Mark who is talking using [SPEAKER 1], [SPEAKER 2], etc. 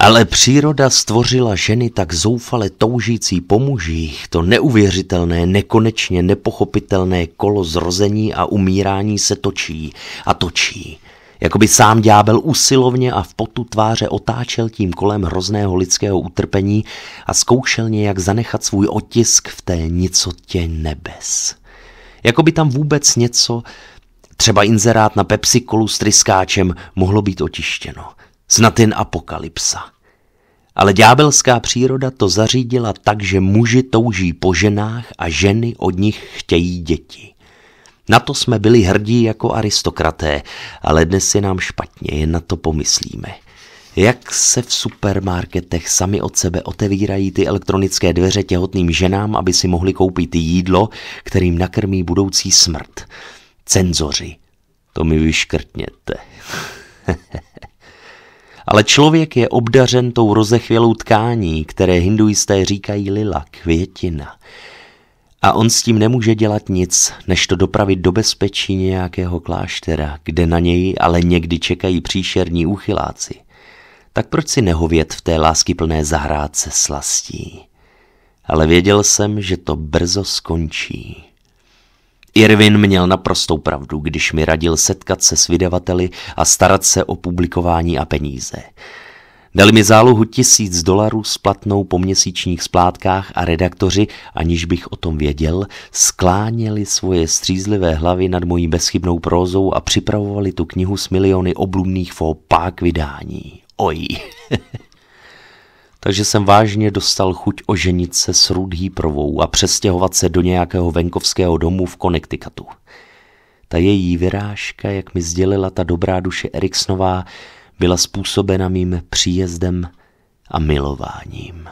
[SPEAKER 1] Ale příroda stvořila ženy tak zoufale toužící po mužích, to neuvěřitelné, nekonečně nepochopitelné kolo zrození a umírání se točí a točí. Jakoby sám ďábel usilovně a v potu tváře otáčel tím kolem hrozného lidského utrpení a zkoušel nějak zanechat svůj otisk v té nicotě nebes. Jakoby tam vůbec něco, třeba inzerát na Pepsi kolu s tryskáčem, mohlo být otištěno – snad jen apokalypsa. Ale ďábelská příroda to zařídila tak, že muži touží po ženách a ženy od nich chtějí děti. Na to jsme byli hrdí jako aristokraté, ale dnes je nám špatně, jen na to pomyslíme. Jak se v supermarketech sami od sebe otevírají ty elektronické dveře těhotným ženám, aby si mohli koupit jídlo, kterým nakrmí budoucí smrt. Cenzoři, to mi vyškrtněte. Ale člověk je obdařen tou rozechvělou tkání, které hinduisté říkají lila, květina. A on s tím nemůže dělat nic, než to dopravit do bezpečí nějakého kláštera, kde na něj ale někdy čekají příšerní úchyláci. Tak proč si nehovět v té láskyplné zahrádce slastí? Ale věděl jsem, že to brzo skončí. Irvin měl naprostou pravdu, když mi radil setkat se s vydavateli a starat se o publikování a peníze. Dali mi zálohu tisíc dolarů s platnou po měsíčních splátkách a redaktoři, aniž bych o tom věděl, skláněli svoje střízlivé hlavy nad mojí bezchybnou prózou a připravovali tu knihu s miliony oblumných fópák vydání. Oj. takže jsem vážně dostal chuť oženit se s Ruth Heaprovou a přestěhovat se do nějakého venkovského domu v Connecticutu. Ta její vyrážka, jak mi sdělila ta dobrá duše Eriksnová, byla způsobena mým příjezdem a milováním.